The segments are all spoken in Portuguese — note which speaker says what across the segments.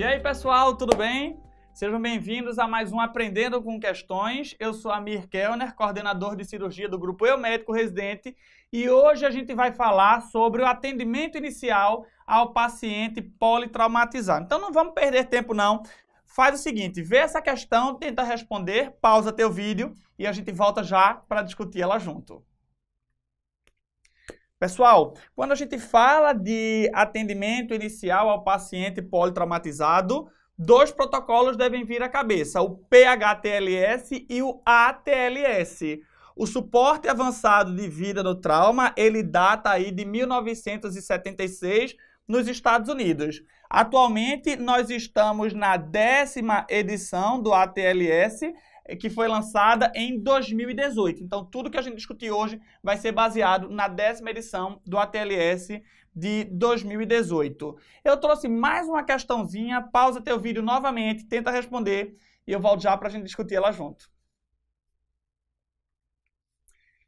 Speaker 1: E aí, pessoal, tudo bem? Sejam bem-vindos a mais um Aprendendo com Questões. Eu sou Amir Kellner, coordenador de cirurgia do Grupo Eu Médico Residente, e hoje a gente vai falar sobre o atendimento inicial ao paciente politraumatizado. Então não vamos perder tempo não. Faz o seguinte, vê essa questão, tenta responder, pausa teu vídeo e a gente volta já para discutir ela junto. Pessoal, quando a gente fala de atendimento inicial ao paciente politraumatizado, dois protocolos devem vir à cabeça, o PHTLS e o ATLS. O suporte avançado de vida no trauma, ele data aí de 1976 nos Estados Unidos. Atualmente, nós estamos na décima edição do ATLS que foi lançada em 2018. Então, tudo que a gente discutir hoje vai ser baseado na décima edição do ATLS de 2018. Eu trouxe mais uma questãozinha, pausa teu vídeo novamente, tenta responder e eu volto já para a gente discutir ela junto.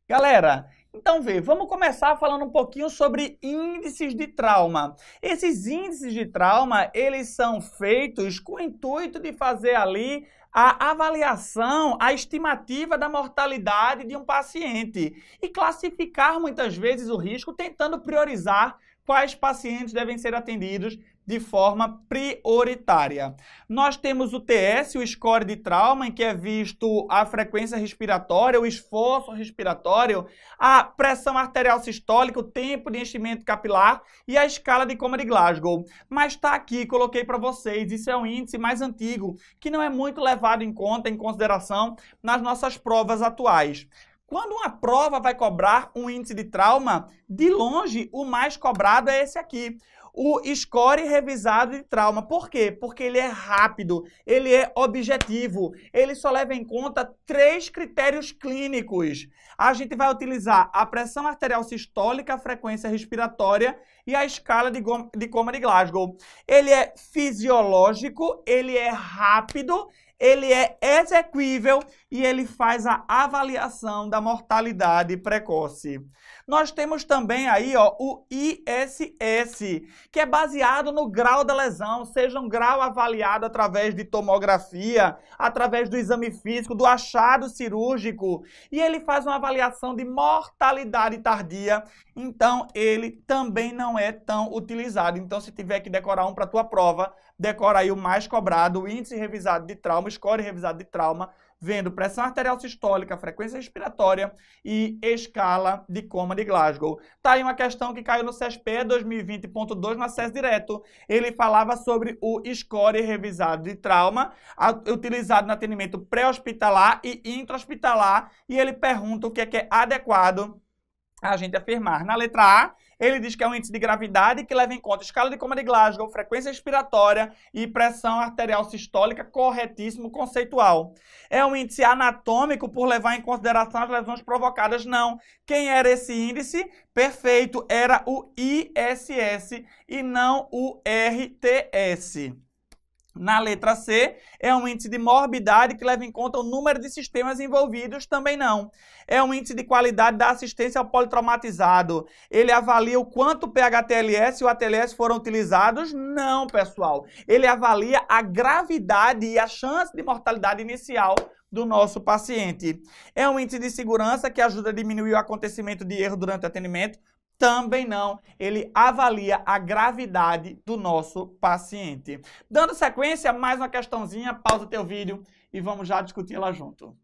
Speaker 1: Galera, então vê, vamos começar falando um pouquinho sobre índices de trauma. Esses índices de trauma, eles são feitos com o intuito de fazer ali a avaliação, a estimativa da mortalidade de um paciente e classificar muitas vezes o risco tentando priorizar quais pacientes devem ser atendidos de forma prioritária. Nós temos o TS, o score de trauma, em que é visto a frequência respiratória, o esforço respiratório, a pressão arterial sistólica, o tempo de enchimento capilar e a escala de Coma de Glasgow. Mas está aqui, coloquei para vocês, isso é um índice mais antigo, que não é muito levado em conta, em consideração, nas nossas provas atuais. Quando uma prova vai cobrar um índice de trauma, de longe o mais cobrado é esse aqui. O score revisado de trauma. Por quê? Porque ele é rápido, ele é objetivo, ele só leva em conta três critérios clínicos. A gente vai utilizar a pressão arterial sistólica, a frequência respiratória e a escala de, de coma de Glasgow. Ele é fisiológico, ele é rápido ele é exequível e ele faz a avaliação da mortalidade precoce. Nós temos também aí ó, o ISS, que é baseado no grau da lesão, seja um grau avaliado através de tomografia, através do exame físico, do achado cirúrgico, e ele faz uma avaliação de mortalidade tardia, então ele também não é tão utilizado. Então se tiver que decorar um para tua prova, decora aí o mais cobrado, o índice revisado de traumas score revisado de trauma, vendo pressão arterial sistólica, frequência respiratória e escala de coma de Glasgow. Tá aí uma questão que caiu no CSP 2020.2 no acesso direto. Ele falava sobre o score revisado de trauma, utilizado no atendimento pré-hospitalar e intra-hospitalar, e ele pergunta o que é, que é adequado a gente afirmar. Na letra A, ele diz que é um índice de gravidade que leva em conta escala de coma de Glasgow, frequência respiratória e pressão arterial sistólica, corretíssimo conceitual. É um índice anatômico por levar em consideração as lesões provocadas? Não. Quem era esse índice? Perfeito, era o ISS e não o RTS. Na letra C, é um índice de morbidade que leva em conta o número de sistemas envolvidos, também não. É um índice de qualidade da assistência ao politraumatizado. Ele avalia o quanto o PHTLS e o ATLS foram utilizados? Não, pessoal. Ele avalia a gravidade e a chance de mortalidade inicial do nosso paciente. É um índice de segurança que ajuda a diminuir o acontecimento de erro durante o atendimento. Também não. Ele avalia a gravidade do nosso paciente. Dando sequência, mais uma questãozinha, pausa teu vídeo e vamos já discutir lá junto.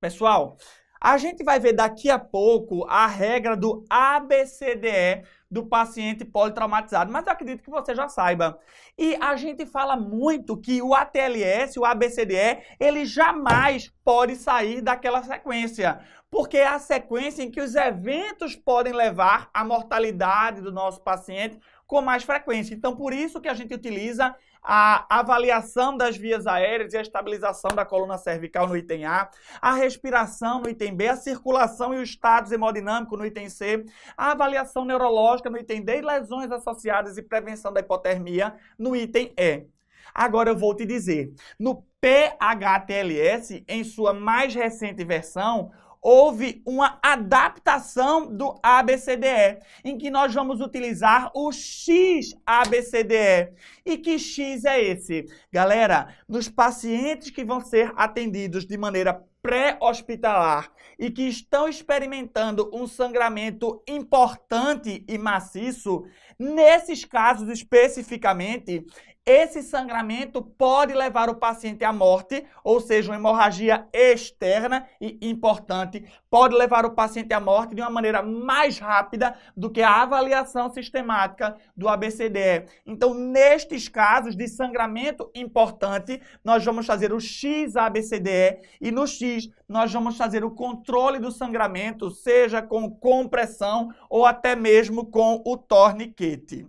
Speaker 1: Pessoal, a gente vai ver daqui a pouco a regra do ABCDE do paciente politraumatizado, mas eu acredito que você já saiba. E a gente fala muito que o ATLS, o ABCDE, ele jamais pode sair daquela sequência, porque é a sequência em que os eventos podem levar à mortalidade do nosso paciente com mais frequência. Então, por isso que a gente utiliza a avaliação das vias aéreas e a estabilização da coluna cervical no item A, a respiração no item B, a circulação e o estado hemodinâmico no item C, a avaliação neurológica no item D e lesões associadas e prevenção da hipotermia no item E. Agora eu vou te dizer, no PHTLS, em sua mais recente versão, houve uma adaptação do ABCDE, em que nós vamos utilizar o XABCDE. E que X é esse? Galera, nos pacientes que vão ser atendidos de maneira pré-hospitalar e que estão experimentando um sangramento importante e maciço, nesses casos especificamente, esse sangramento pode levar o paciente à morte, ou seja, uma hemorragia externa e importante, pode levar o paciente à morte de uma maneira mais rápida do que a avaliação sistemática do ABCDE. Então, nestes casos de sangramento importante, nós vamos fazer o X-ABCDE e no X nós vamos fazer o controle do sangramento, seja com compressão ou até mesmo com o torniquete.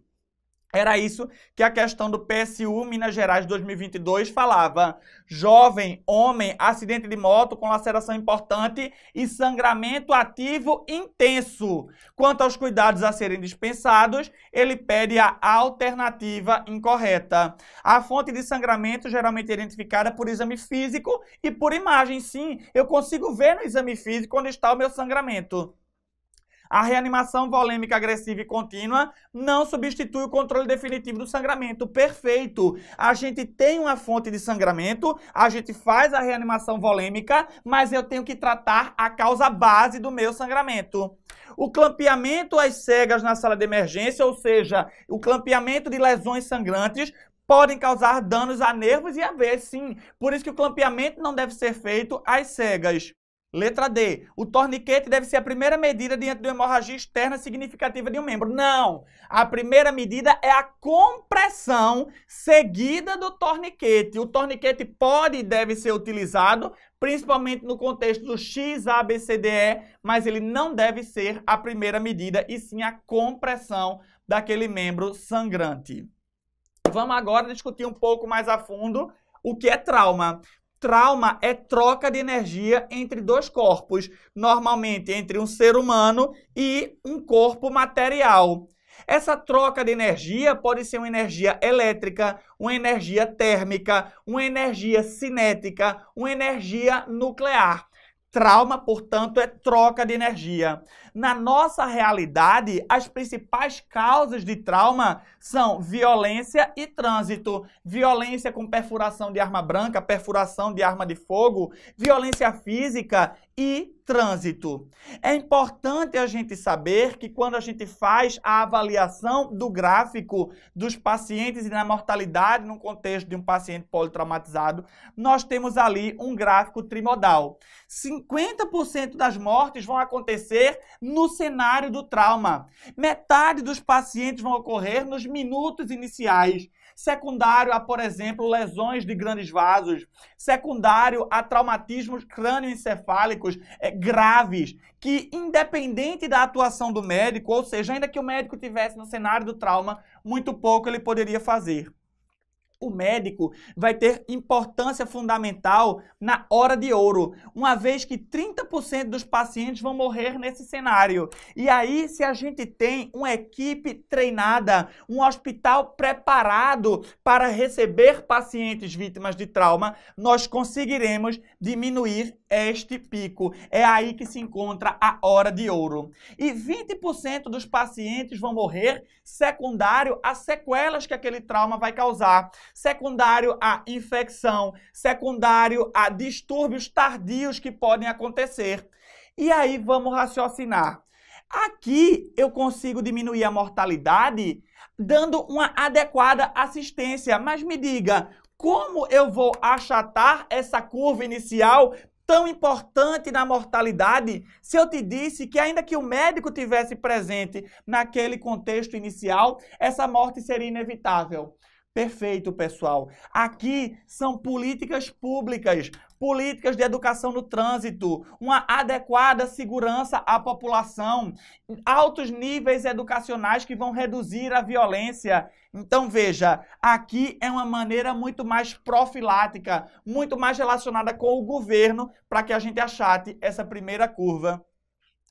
Speaker 1: Era isso que a questão do PSU Minas Gerais 2022 falava. Jovem, homem, acidente de moto com laceração importante e sangramento ativo intenso. Quanto aos cuidados a serem dispensados, ele pede a alternativa incorreta. A fonte de sangramento geralmente é identificada por exame físico e por imagem. Sim, eu consigo ver no exame físico onde está o meu sangramento. A reanimação volêmica agressiva e contínua não substitui o controle definitivo do sangramento. Perfeito. A gente tem uma fonte de sangramento, a gente faz a reanimação volêmica, mas eu tenho que tratar a causa base do meu sangramento. O clampeamento às cegas na sala de emergência, ou seja, o clampeamento de lesões sangrantes, podem causar danos a nervos e a veias, sim. Por isso que o clampeamento não deve ser feito às cegas. Letra D. O torniquete deve ser a primeira medida diante de uma hemorragia externa significativa de um membro. Não! A primeira medida é a compressão seguida do torniquete. O torniquete pode e deve ser utilizado, principalmente no contexto do XABCDE, mas ele não deve ser a primeira medida, e sim a compressão daquele membro sangrante. Vamos agora discutir um pouco mais a fundo o que é trauma. Trauma é troca de energia entre dois corpos, normalmente entre um ser humano e um corpo material. Essa troca de energia pode ser uma energia elétrica, uma energia térmica, uma energia cinética, uma energia nuclear. Trauma, portanto, é troca de energia. Na nossa realidade, as principais causas de trauma são violência e trânsito. Violência com perfuração de arma branca, perfuração de arma de fogo, violência física e trânsito. É importante a gente saber que quando a gente faz a avaliação do gráfico dos pacientes e da mortalidade no contexto de um paciente politraumatizado, nós temos ali um gráfico trimodal. 50% das mortes vão acontecer no cenário do trauma. Metade dos pacientes vão ocorrer nos minutos iniciais secundário a, por exemplo, lesões de grandes vasos, secundário a traumatismos crânioencefálicos é, graves, que independente da atuação do médico, ou seja, ainda que o médico tivesse no cenário do trauma, muito pouco ele poderia fazer o médico vai ter importância fundamental na hora de ouro, uma vez que 30% dos pacientes vão morrer nesse cenário. E aí, se a gente tem uma equipe treinada, um hospital preparado para receber pacientes vítimas de trauma, nós conseguiremos diminuir este pico. É aí que se encontra a hora de ouro. E 20% dos pacientes vão morrer secundário às sequelas que aquele trauma vai causar secundário a infecção, secundário a distúrbios tardios que podem acontecer. E aí vamos raciocinar. Aqui eu consigo diminuir a mortalidade dando uma adequada assistência, mas me diga, como eu vou achatar essa curva inicial tão importante na mortalidade se eu te disse que ainda que o médico tivesse presente naquele contexto inicial, essa morte seria inevitável? Perfeito, pessoal. Aqui são políticas públicas, políticas de educação no trânsito, uma adequada segurança à população, altos níveis educacionais que vão reduzir a violência. Então, veja, aqui é uma maneira muito mais profilática, muito mais relacionada com o governo para que a gente achate essa primeira curva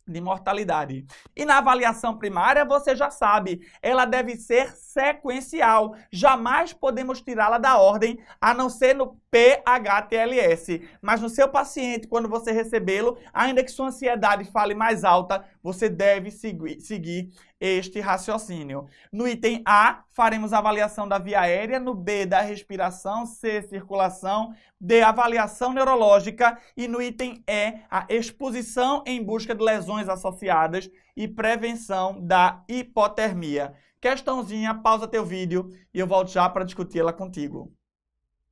Speaker 1: de mortalidade. E na avaliação primária, você já sabe, ela deve ser sequencial. Jamais podemos tirá-la da ordem, a não ser no PHTLS. Mas no seu paciente, quando você recebê-lo, ainda que sua ansiedade fale mais alta, você deve seguir este raciocínio. No item A, faremos avaliação da via aérea, no B, da respiração, C, circulação, D, avaliação neurológica e no item E, a exposição em busca de lesões associadas e prevenção da hipotermia. Questãozinha, pausa teu vídeo e eu volto já para discuti-la contigo.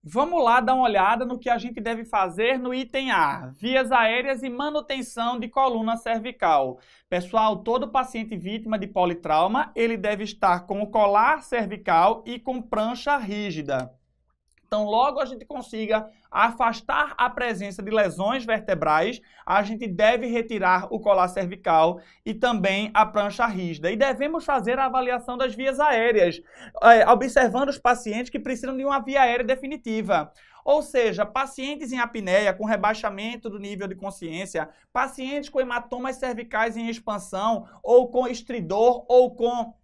Speaker 1: Vamos lá dar uma olhada no que a gente deve fazer no item A, vias aéreas e manutenção de coluna cervical. Pessoal, todo paciente vítima de politrauma, ele deve estar com o colar cervical e com prancha rígida. Então, logo a gente consiga afastar a presença de lesões vertebrais, a gente deve retirar o colar cervical e também a prancha rígida. E devemos fazer a avaliação das vias aéreas, eh, observando os pacientes que precisam de uma via aérea definitiva. Ou seja, pacientes em apneia com rebaixamento do nível de consciência, pacientes com hematomas cervicais em expansão ou com estridor ou com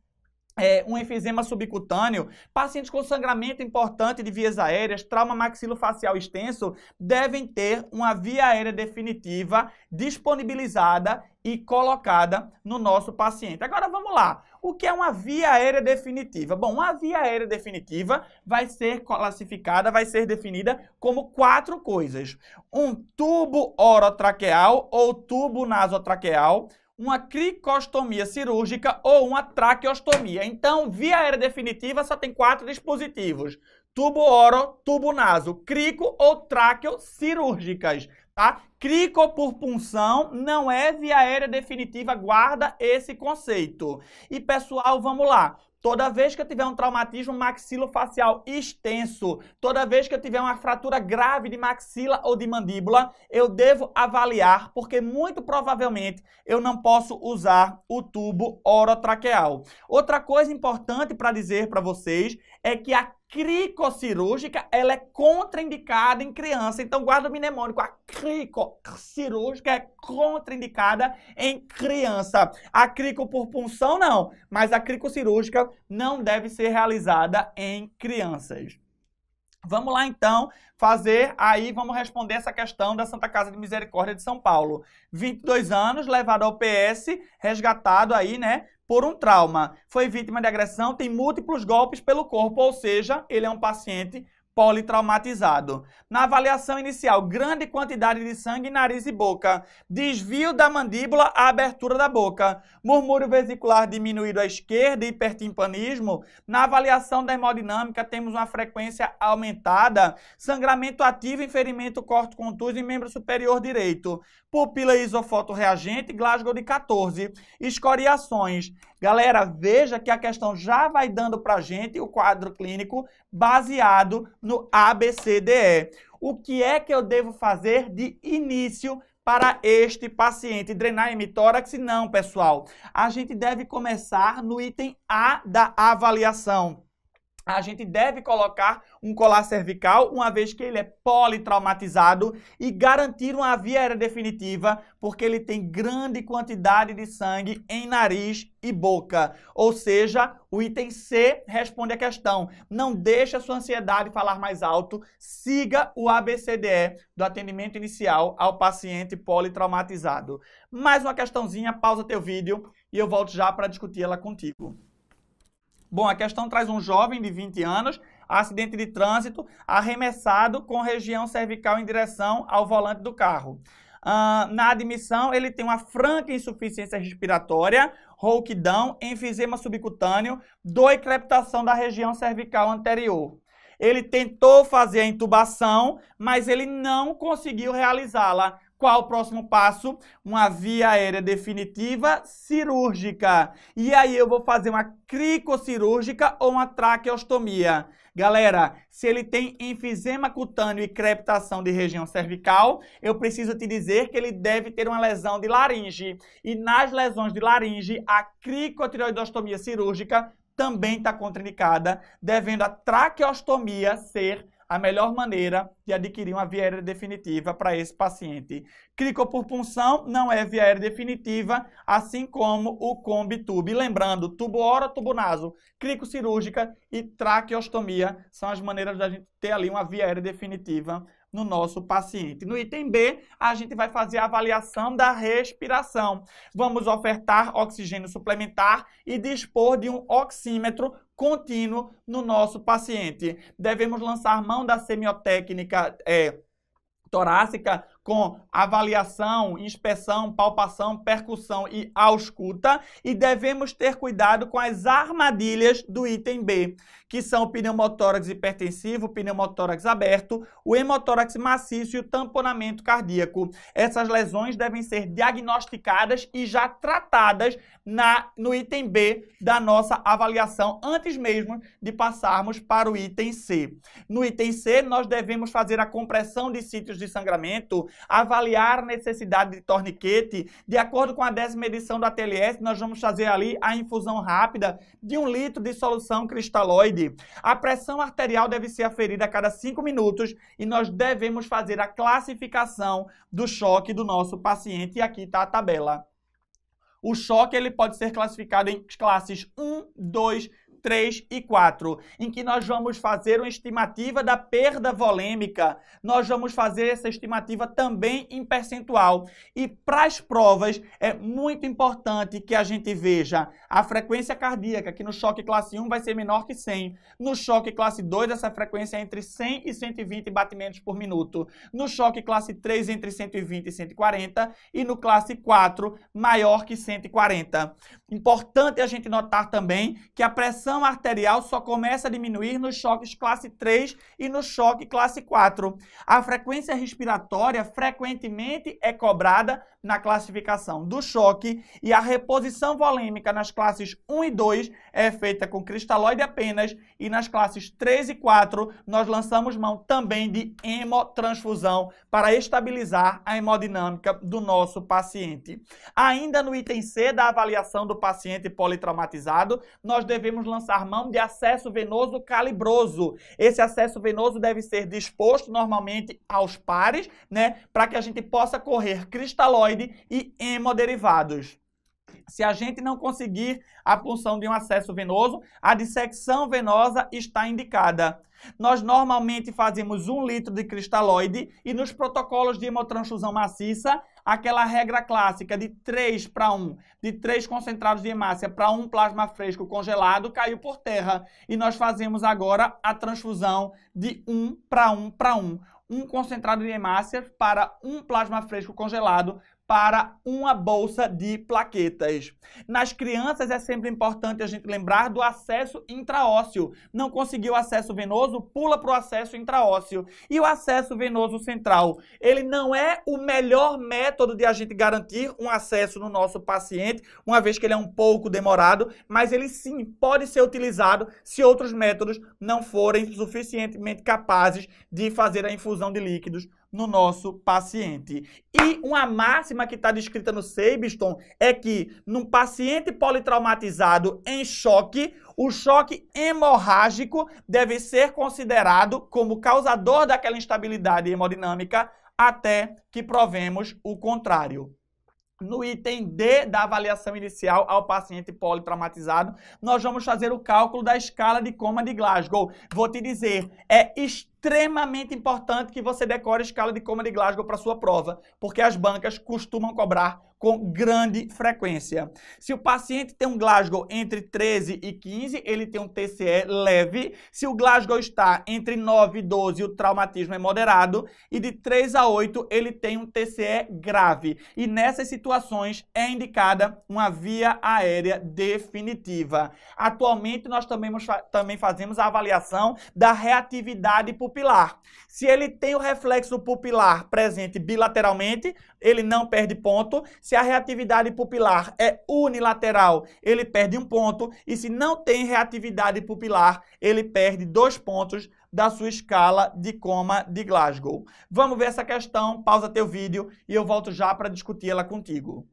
Speaker 1: é, um enfisema subcutâneo, pacientes com sangramento importante de vias aéreas, trauma maxilofacial extenso, devem ter uma via aérea definitiva disponibilizada e colocada no nosso paciente. Agora vamos lá. O que é uma via aérea definitiva? Bom, uma via aérea definitiva vai ser classificada, vai ser definida como quatro coisas: um tubo orotraqueal ou tubo nasotraqueal uma cricostomia cirúrgica ou uma traqueostomia. Então, via aérea definitiva só tem quatro dispositivos: tubo oro, tubo naso, crico ou traqueo cirúrgicas, tá? Crico por punção não é via aérea definitiva, guarda esse conceito. E pessoal, vamos lá. Toda vez que eu tiver um traumatismo maxilofacial extenso, toda vez que eu tiver uma fratura grave de maxila ou de mandíbula, eu devo avaliar, porque muito provavelmente eu não posso usar o tubo orotraqueal. Outra coisa importante para dizer para vocês é que a crico cirúrgica ela é contraindicada em criança. Então, guarda o mnemônico. A crico cirúrgica é contraindicada em criança. A crico por punção, não. Mas a crico cirúrgica não deve ser realizada em crianças. Vamos lá então fazer aí, vamos responder essa questão da Santa Casa de Misericórdia de São Paulo. 22 anos, levado ao PS, resgatado aí, né, por um trauma. Foi vítima de agressão, tem múltiplos golpes pelo corpo, ou seja, ele é um paciente politraumatizado. Na avaliação inicial, grande quantidade de sangue, nariz e boca, desvio da mandíbula à abertura da boca, murmúrio vesicular diminuído à esquerda, hipertimpanismo. Na avaliação da hemodinâmica, temos uma frequência aumentada, sangramento ativo, ferimento corto contuso em membro superior direito pupila isofoto reagente, Glasgow de 14, escoriações. Galera, veja que a questão já vai dando para gente o quadro clínico baseado no ABCDE. O que é que eu devo fazer de início para este paciente? Drenar hemitórax? Não, pessoal. A gente deve começar no item A da avaliação a gente deve colocar um colar cervical, uma vez que ele é politraumatizado, e garantir uma via aérea definitiva, porque ele tem grande quantidade de sangue em nariz e boca. Ou seja, o item C responde a questão. Não deixa sua ansiedade falar mais alto, siga o ABCDE do atendimento inicial ao paciente politraumatizado. Mais uma questãozinha, pausa teu vídeo e eu volto já para discutir ela contigo. Bom, a questão traz um jovem de 20 anos, acidente de trânsito, arremessado com região cervical em direção ao volante do carro. Uh, na admissão, ele tem uma franca insuficiência respiratória, rouquidão, enfisema subcutâneo, dor e crepitação da região cervical anterior. Ele tentou fazer a intubação, mas ele não conseguiu realizá-la. Qual o próximo passo? Uma via aérea definitiva cirúrgica. E aí eu vou fazer uma cricocirúrgica ou uma traqueostomia. Galera, se ele tem enfisema cutâneo e creptação de região cervical, eu preciso te dizer que ele deve ter uma lesão de laringe. E nas lesões de laringe, a cricotireoidostomia cirúrgica também está contraindicada, devendo a traqueostomia ser a melhor maneira de adquirir uma via aérea definitiva para esse paciente. Cricoporpunção não é via aérea definitiva, assim como o combitube. Lembrando, tubo ora, tubo naso, crico cirúrgica e traqueostomia são as maneiras da gente ter ali uma via aérea definitiva no nosso paciente. No item B, a gente vai fazer a avaliação da respiração. Vamos ofertar oxigênio suplementar e dispor de um oxímetro contínuo no nosso paciente. Devemos lançar mão da semiotécnica é, torácica com avaliação, inspeção, palpação, percussão e ausculta, e devemos ter cuidado com as armadilhas do item B, que são o pneumotórax hipertensivo, o pneumotórax aberto, o hemotórax maciço e o tamponamento cardíaco. Essas lesões devem ser diagnosticadas e já tratadas na, no item B da nossa avaliação, antes mesmo de passarmos para o item C. No item C, nós devemos fazer a compressão de sítios de sangramento avaliar necessidade de torniquete. De acordo com a décima edição da TLS, nós vamos fazer ali a infusão rápida de um litro de solução cristalóide. A pressão arterial deve ser aferida a cada cinco minutos e nós devemos fazer a classificação do choque do nosso paciente. E aqui está a tabela. O choque ele pode ser classificado em classes 1, 2, 3. 3 e 4, em que nós vamos fazer uma estimativa da perda volêmica. Nós vamos fazer essa estimativa também em percentual. E para as provas é muito importante que a gente veja a frequência cardíaca, que no choque classe 1 vai ser menor que 100. No choque classe 2 essa frequência é entre 100 e 120 batimentos por minuto. No choque classe 3 entre 120 e 140 e no classe 4 maior que 140. Importante a gente notar também que a pressão pressão arterial só começa a diminuir nos choques classe 3 e no choque classe 4. A frequência respiratória frequentemente é cobrada na classificação do choque e a reposição volêmica nas classes 1 e 2 é feita com cristalóide apenas e nas classes 3 e 4 nós lançamos mão também de hemotransfusão para estabilizar a hemodinâmica do nosso paciente. Ainda no item C da avaliação do paciente politraumatizado, nós devemos lançar lançar mão de acesso venoso calibroso. Esse acesso venoso deve ser disposto normalmente aos pares, né, para que a gente possa correr cristalóide e hemoderivados. Se a gente não conseguir a punção de um acesso venoso, a dissecção venosa está indicada. Nós normalmente fazemos um litro de cristalóide e nos protocolos de hemotransfusão maciça, aquela regra clássica de 3 para 1, de 3 concentrados de hemácia para um plasma fresco congelado, caiu por terra. E nós fazemos agora a transfusão de 1 para 1 para 1. Um concentrado de hemácia para um plasma fresco congelado para uma bolsa de plaquetas. Nas crianças é sempre importante a gente lembrar do acesso intraósseo. Não conseguiu acesso venoso, pula para o acesso intraósseo. E o acesso venoso central, ele não é o melhor método de a gente garantir um acesso no nosso paciente, uma vez que ele é um pouco demorado, mas ele sim pode ser utilizado se outros métodos não forem suficientemente capazes de fazer a infusão de líquidos no nosso paciente. E uma máxima que está descrita no Seibston é que num paciente politraumatizado em choque, o choque hemorrágico deve ser considerado como causador daquela instabilidade hemodinâmica até que provemos o contrário no item D da avaliação inicial ao paciente politraumatizado, nós vamos fazer o cálculo da escala de coma de Glasgow. Vou te dizer, é extremamente importante que você decore a escala de coma de Glasgow para sua prova, porque as bancas costumam cobrar com grande frequência. Se o paciente tem um Glasgow entre 13 e 15, ele tem um TCE leve. Se o Glasgow está entre 9 e 12, o traumatismo é moderado. E de 3 a 8, ele tem um TCE grave. E nessas situações é indicada uma via aérea definitiva. Atualmente, nós também, também fazemos a avaliação da reatividade pupilar. Se ele tem o reflexo pupilar presente bilateralmente, ele não perde ponto. Se a reatividade pupilar é unilateral, ele perde um ponto. E se não tem reatividade pupilar, ele perde dois pontos da sua escala de coma de Glasgow. Vamos ver essa questão, pausa teu vídeo e eu volto já para discuti-la contigo.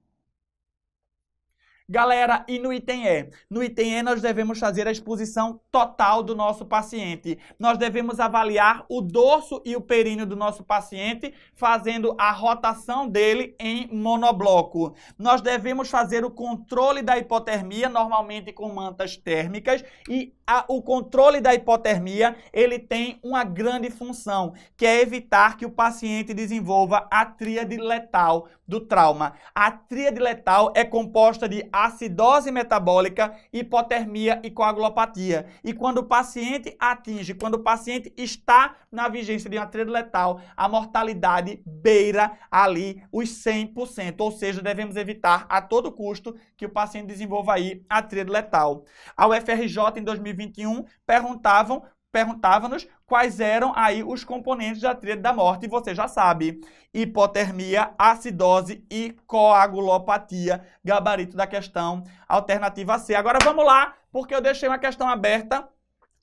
Speaker 1: Galera, e no item E? No item E nós devemos fazer a exposição total do nosso paciente. Nós devemos avaliar o dorso e o períneo do nosso paciente, fazendo a rotação dele em monobloco. Nós devemos fazer o controle da hipotermia, normalmente com mantas térmicas, e a, o controle da hipotermia, ele tem uma grande função, que é evitar que o paciente desenvolva a tríade letal do trauma. A tríade letal é composta de acidose metabólica, hipotermia e coagulopatia. E quando o paciente atinge, quando o paciente está na vigência de uma tríade letal, a mortalidade beira ali os 100%, ou seja, devemos evitar a todo custo que o paciente desenvolva aí a tríade letal. A UFRJ em 2021 perguntavam perguntava-nos quais eram aí os componentes da tríade da morte, e você já sabe. Hipotermia, acidose e coagulopatia, gabarito da questão alternativa C. Agora vamos lá, porque eu deixei uma questão aberta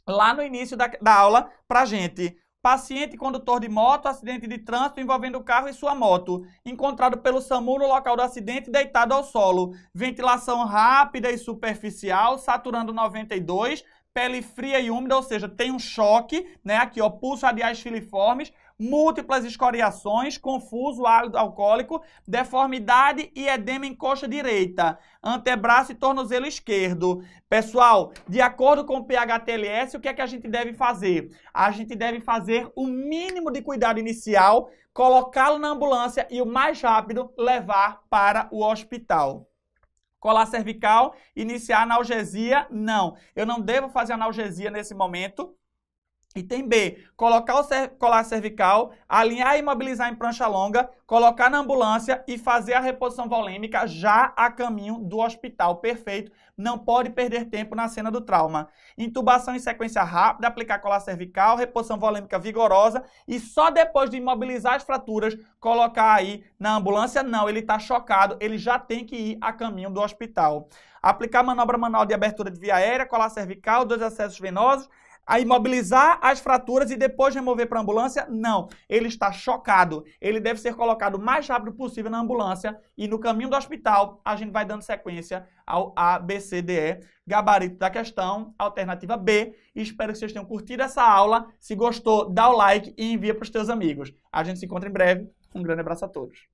Speaker 1: lá no início da, da aula pra gente. Paciente condutor de moto, acidente de trânsito envolvendo o carro e sua moto. Encontrado pelo SAMU no local do acidente, deitado ao solo. Ventilação rápida e superficial, saturando 92, pele fria e úmida, ou seja, tem um choque, né? Aqui, ó, pulso radiais filiformes, múltiplas escoriações, confuso, álido alcoólico, deformidade e edema em coxa direita, antebraço e tornozelo esquerdo. Pessoal, de acordo com o PHTLS, o que é que a gente deve fazer? A gente deve fazer o mínimo de cuidado inicial, colocá-lo na ambulância e o mais rápido levar para o hospital. Colar cervical, iniciar analgesia? Não. Eu não devo fazer analgesia nesse momento, Item B, colocar o cer colar cervical, alinhar e imobilizar em prancha longa, colocar na ambulância e fazer a reposição volêmica já a caminho do hospital. Perfeito, não pode perder tempo na cena do trauma. Intubação em sequência rápida, aplicar colar cervical, reposição volêmica vigorosa e só depois de imobilizar as fraturas, colocar aí na ambulância. Não, ele está chocado, ele já tem que ir a caminho do hospital. Aplicar manobra manual de abertura de via aérea, colar cervical, dois acessos venosos, a imobilizar as fraturas e depois remover para a ambulância? Não. Ele está chocado. Ele deve ser colocado o mais rápido possível na ambulância e no caminho do hospital a gente vai dando sequência ao A, B, C, D, E. Gabarito da questão, alternativa B. Espero que vocês tenham curtido essa aula. Se gostou, dá o like e envia para os teus amigos. A gente se encontra em breve. Um grande abraço a todos.